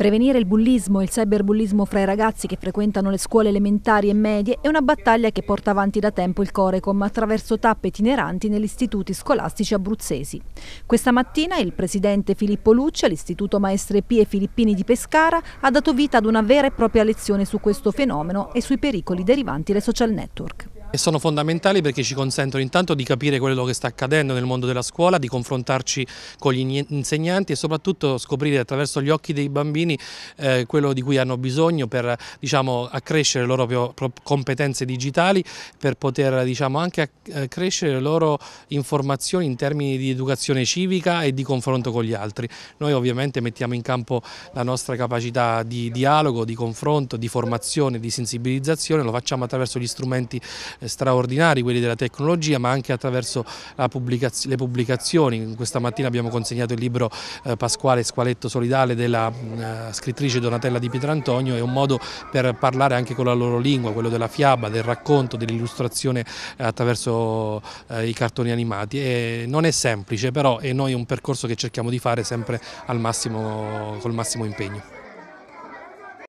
Prevenire il bullismo e il cyberbullismo fra i ragazzi che frequentano le scuole elementari e medie è una battaglia che porta avanti da tempo il Corecom attraverso tappe itineranti negli istituti scolastici abruzzesi. Questa mattina il presidente Filippo Lucci all'Istituto Maestre Pie Filippini di Pescara, ha dato vita ad una vera e propria lezione su questo fenomeno e sui pericoli derivanti dai social network. E sono fondamentali perché ci consentono intanto di capire quello che sta accadendo nel mondo della scuola, di confrontarci con gli insegnanti e soprattutto scoprire attraverso gli occhi dei bambini eh, quello di cui hanno bisogno per diciamo, accrescere le loro competenze digitali, per poter diciamo, anche accrescere eh, le loro informazioni in termini di educazione civica e di confronto con gli altri. Noi ovviamente mettiamo in campo la nostra capacità di dialogo, di confronto, di formazione, di sensibilizzazione, lo facciamo attraverso gli strumenti straordinari, quelli della tecnologia, ma anche attraverso pubblicaz le pubblicazioni. Questa mattina abbiamo consegnato il libro eh, Pasquale Squaletto Solidale della mm, eh, scrittrice Donatella Di Pietrantonio, è un modo per parlare anche con la loro lingua, quello della fiaba, del racconto, dell'illustrazione eh, attraverso eh, i cartoni animati. E non è semplice però e noi è un percorso che cerchiamo di fare sempre al massimo, col massimo impegno.